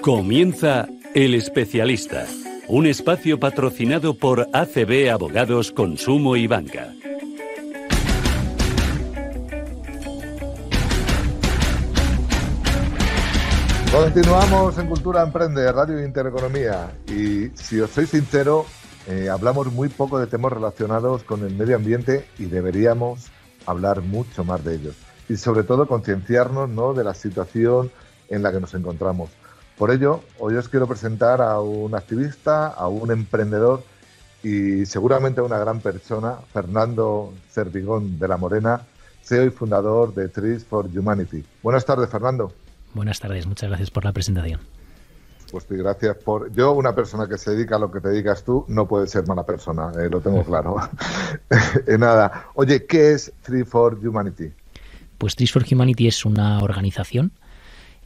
Comienza El Especialista, un espacio patrocinado por ACB Abogados Consumo y Banca. Continuamos en Cultura Emprende, Radio Intereconomía. Y si os soy sincero, eh, hablamos muy poco de temas relacionados con el medio ambiente y deberíamos hablar mucho más de ellos y sobre todo concienciarnos ¿no? de la situación en la que nos encontramos. Por ello, hoy os quiero presentar a un activista, a un emprendedor y seguramente a una gran persona, Fernando Cervigón de la Morena, CEO y fundador de Trees for Humanity. Buenas tardes, Fernando. Buenas tardes, muchas gracias por la presentación. Pues sí, gracias por... Yo, una persona que se dedica a lo que te dedicas tú, no puede ser mala persona, eh, lo tengo claro. Eh, nada, oye, ¿qué es Three for Humanity? Pues Trees for Humanity es una organización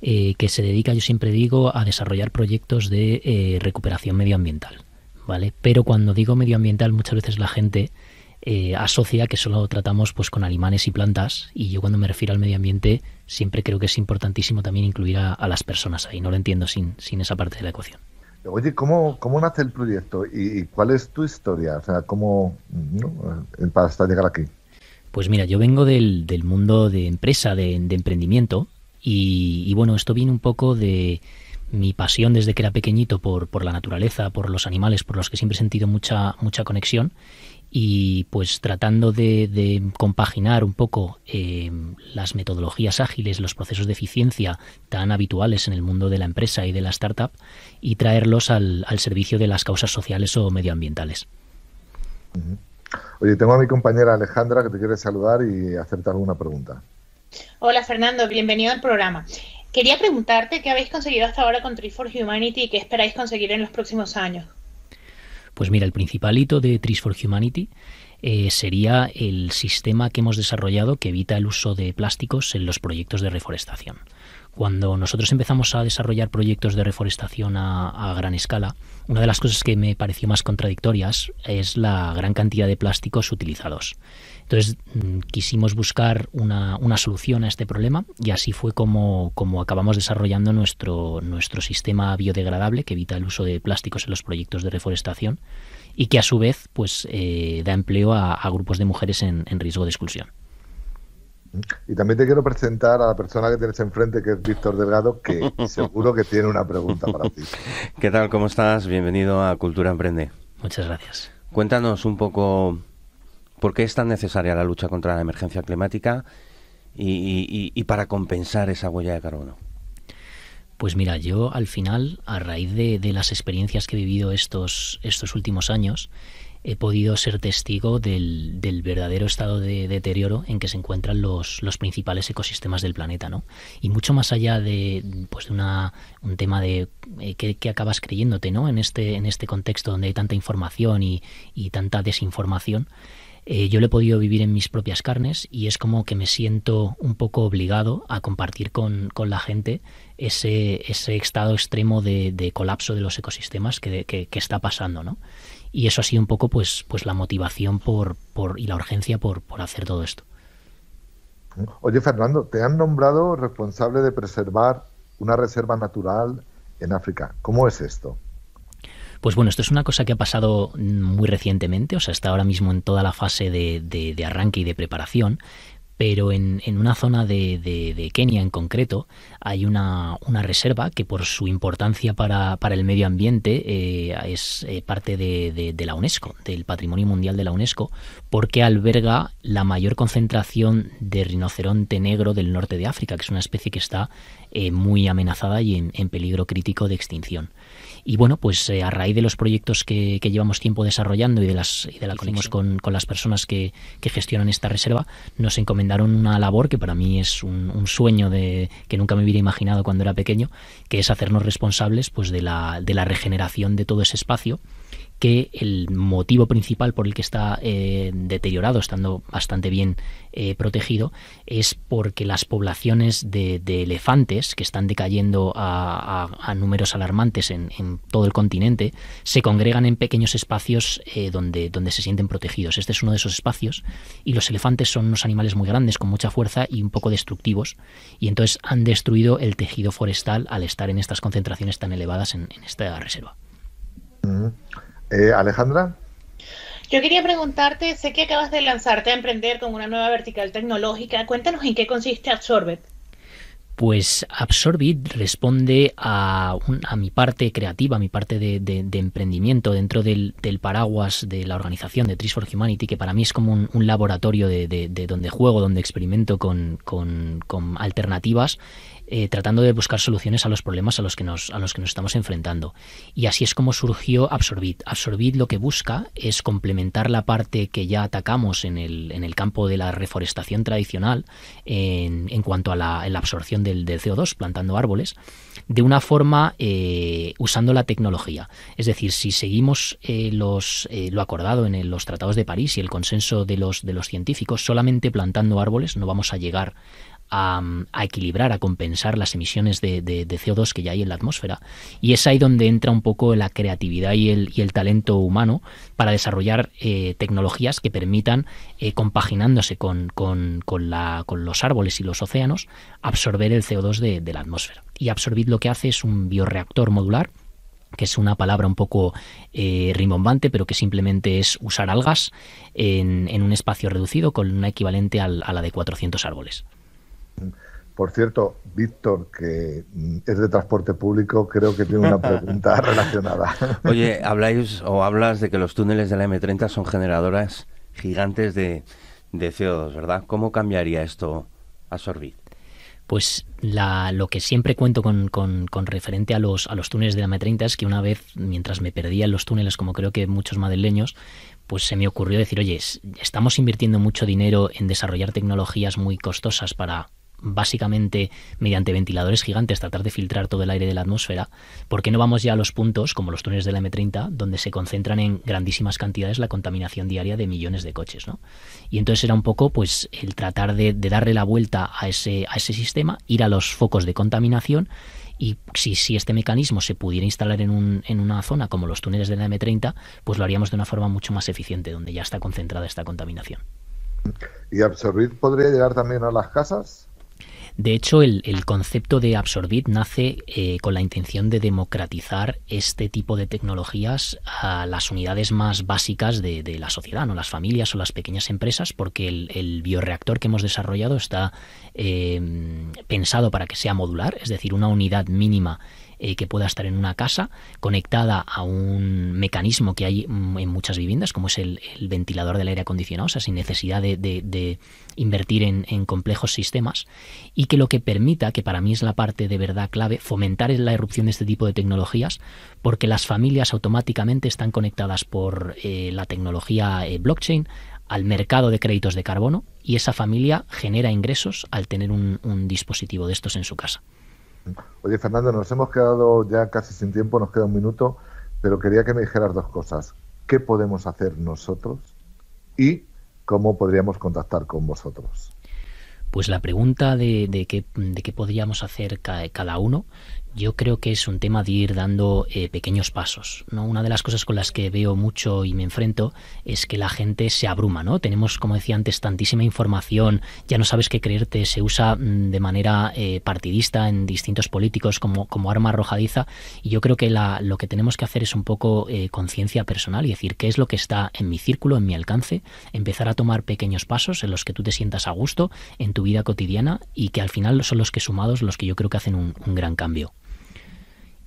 eh, que se dedica, yo siempre digo, a desarrollar proyectos de eh, recuperación medioambiental, ¿vale? Pero cuando digo medioambiental, muchas veces la gente eh, asocia que solo tratamos pues con animales y plantas, y yo cuando me refiero al medio ambiente, siempre creo que es importantísimo también incluir a, las personas ahí, no lo entiendo sin, sin esa parte de la ecuación. Oye, ¿cómo, nace el proyecto y, cuál es tu historia? O sea, ¿cómo no, para hasta llegar aquí? Pues mira, yo vengo del, mundo de empresa, de, emprendimiento, y, bueno, esto viene un poco de mi pasión desde que era pequeñito por, por la naturaleza, por los animales, por los que siempre he sentido mucha, mucha conexión, y pues tratando de, compaginar un poco eh, las metodologías ágiles, los procesos de eficiencia tan habituales en el mundo de la empresa y de la startup, y traerlos al, servicio de las causas sociales o medioambientales. Oye, tengo a mi compañera Alejandra que te quiere saludar y hacerte alguna pregunta. Hola Fernando, bienvenido al programa. Quería preguntarte qué habéis conseguido hasta ahora con Tree for Humanity y qué esperáis conseguir en los próximos años. Pues mira, el principal hito de Trees for Humanity eh, sería el sistema que hemos desarrollado que evita el uso de plásticos en los proyectos de reforestación. Cuando nosotros empezamos a desarrollar proyectos de reforestación a, gran escala, una de las cosas que me pareció más contradictorias es la gran cantidad de plásticos utilizados. Entonces mm, quisimos buscar una, solución a este problema y así fue como, como, acabamos desarrollando nuestro, nuestro sistema biodegradable que evita el uso de plásticos en los proyectos de reforestación y que a su vez pues, eh, da empleo a, grupos de mujeres en riesgo de exclusión. Y también te quiero presentar a la persona que tienes enfrente, que es Víctor Delgado, que seguro que tiene una pregunta para ti. ¿Qué tal? ¿Cómo estás? Bienvenido a Cultura Emprende. Muchas gracias. Cuéntanos un poco por qué es tan necesaria la lucha contra la emergencia climática y, para compensar esa huella de carbono. Pues mira, yo al final, a raíz de, de las experiencias que he vivido estos, estos últimos años, he podido ser testigo del, verdadero estado de deterioro en que se encuentran los, principales ecosistemas del planeta, ¿no? Y mucho más allá de, pues, de un tema de eh, que qué, acabas creyéndote, ¿no? En este, en este contexto donde hay tanta información y, tanta desinformación, eh, yo lo he podido vivir en mis propias carnes y es como que me siento un poco obligado a compartir con, la gente ese, estado extremo de, colapso de los ecosistemas que, que está pasando, ¿no? y eso ha sido un poco pues, pues la motivación por, por, y la urgencia por, por hacer todo esto. Oye, Fernando, te han nombrado responsable de preservar una reserva natural en África. ¿Cómo es esto? Pues bueno, esto es una cosa que ha pasado muy recientemente, o sea, está ahora mismo en toda la fase de, de arranque y de preparación, pero en, una zona de, de, Kenia en concreto hay una, reserva que por su importancia para, el medio ambiente eh, es eh, parte de, la UNESCO, del Patrimonio Mundial de la UNESCO, porque alberga la mayor concentración de rinoceronte negro del norte de África, que es una especie que está eh, muy amenazada y en, peligro crítico de extinción. Y bueno, pues a raíz de los proyectos que, llevamos tiempo desarrollando y de las y de la con, las personas que, que, gestionan esta reserva, nos encomendamos una labor que para mí es un, un, sueño de, que nunca me hubiera imaginado cuando era pequeño, que es hacernos responsables pues, de, la, de la regeneración de todo ese espacio que el motivo principal por el que está eh, deteriorado, estando bastante bien eh, protegido, es porque las poblaciones de, elefantes, que están decayendo a, números alarmantes en, todo el continente, se congregan en pequeños espacios eh, donde, donde se sienten protegidos. Este es uno de esos espacios y los elefantes son unos animales muy grandes, con mucha fuerza y un poco destructivos, y entonces han destruido el tejido forestal al estar en estas concentraciones tan elevadas en, esta reserva. Mm. Eh, Alejandra. Yo quería preguntarte, sé que acabas de lanzarte a emprender con una nueva vertical tecnológica. Cuéntanos en qué consiste Absorbet. Pues Absorbit responde a, a, mi parte creativa, a mi parte de, emprendimiento dentro del, paraguas de la organización de Trees for Humanity, que para mí es como un, laboratorio de, donde juego, donde experimento con, alternativas, eh, tratando de buscar soluciones a los problemas a los, que nos, a los que nos estamos enfrentando. Y así es como surgió Absorbit. Absorbit lo que busca es complementar la parte que ya atacamos en el, campo de la reforestación tradicional en, cuanto a la, la absorción del, CO2, plantando árboles, de una forma eh, usando la tecnología. Es decir, si seguimos eh, los, eh, lo acordado en los tratados de París y el consenso de los, de los científicos, solamente plantando árboles no vamos a llegar a, equilibrar, a compensar las emisiones de, CO2 que ya hay en la atmósfera. Y es ahí donde entra un poco la creatividad y el, talento humano para desarrollar eh, tecnologías que permitan, eh, compaginándose con, los árboles y los océanos, absorber el CO2 de, la atmósfera. Y Absorbid lo que hace es un bioreactor modular que es una palabra un poco eh, rimbombante, pero que simplemente es usar algas en, un espacio reducido con una equivalente a la de 400 árboles. Por cierto, Víctor, que es de transporte público, creo que tiene una pregunta relacionada. Oye, habláis o hablas de que los túneles de la M30 son generadoras gigantes de, CO2, ¿verdad? ¿Cómo cambiaría esto a Sorbit? Pues lo que siempre cuento con, referente a los, a los túneles de la M30 es que una vez, mientras me perdía en los túneles, como creo que muchos madrileños, pues se me ocurrió decir, oye, estamos invirtiendo mucho dinero en desarrollar tecnologías muy costosas para básicamente mediante ventiladores gigantes tratar de filtrar todo el aire de la atmósfera, ¿por qué no vamos ya a los puntos, como los túneles de la M30, donde se concentran en grandísimas cantidades la contaminación diaria de millones de coches? ¿no? Y entonces era un poco pues el tratar de, darle la vuelta a ese, a ese sistema, ir a los focos de contaminación y si, si, este mecanismo se pudiera instalar en, un, en, una zona como los túneles de la M30, pues lo haríamos de una forma mucho más eficiente, donde ya está concentrada esta contaminación. ¿Y absorbir podría llegar también a las casas? De hecho, el, el concepto de Absorbit nace eh, con la intención de democratizar este tipo de tecnologías a las unidades más básicas de, la sociedad, ¿no? las familias o las pequeñas empresas, porque el, el bioreactor que hemos desarrollado está eh, pensado para que sea modular, es decir, una unidad mínima eh, que pueda estar en una casa conectada a un mecanismo que hay mm, en muchas viviendas, como es el, ventilador del aire acondicionado, o sea, sin necesidad de, invertir en, complejos sistemas, y que lo que permita, que para mí es la parte de verdad clave, fomentar la erupción de este tipo de tecnologías, porque las familias automáticamente están conectadas por eh, la tecnología eh, blockchain al mercado de créditos de carbono y esa familia genera ingresos al tener un dispositivo de estos en su casa. Oye, Fernando, nos hemos quedado ya casi sin tiempo, nos queda un minuto, pero quería que me dijeras dos cosas. ¿Qué podemos hacer nosotros y cómo podríamos contactar con vosotros? Pues la pregunta de, de qué podríamos hacer cada uno, yo creo que es un tema de ir dando eh, pequeños pasos. Una de las cosas con las que veo mucho y me enfrento es que la gente se abruma, ¿no? Tenemos, como decía antes, tantísima información, ya no sabes qué creerte, se usa mm, de manera eh, partidista en distintos políticos como, como arma arrojadiza. Y yo creo que lo que tenemos que hacer es un poco eh, conciencia personal y decir qué es lo que está en mi círculo, en mi alcance, empezar a tomar pequeños pasos en los que tú te sientas a gusto en tu vida cotidiana y que al final son los que sumados los que yo creo que hacen un gran cambio.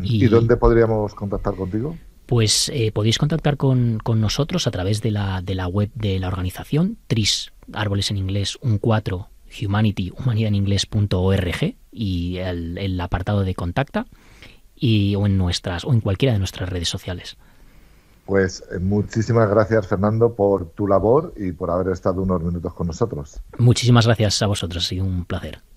¿Y, dónde podríamos contactar contigo? Pues eh, podéis contactar con, con, nosotros a través de la, de la web de la organización, TRIS, árboles en inglés, un 4, humanity, humanidad en inglés.org y el, apartado de contacta y, o en nuestras o en cualquiera de nuestras redes sociales. Pues eh, muchísimas gracias Fernando por tu labor y por haber estado unos minutos con nosotros. Muchísimas gracias a vosotros, ha sido un placer.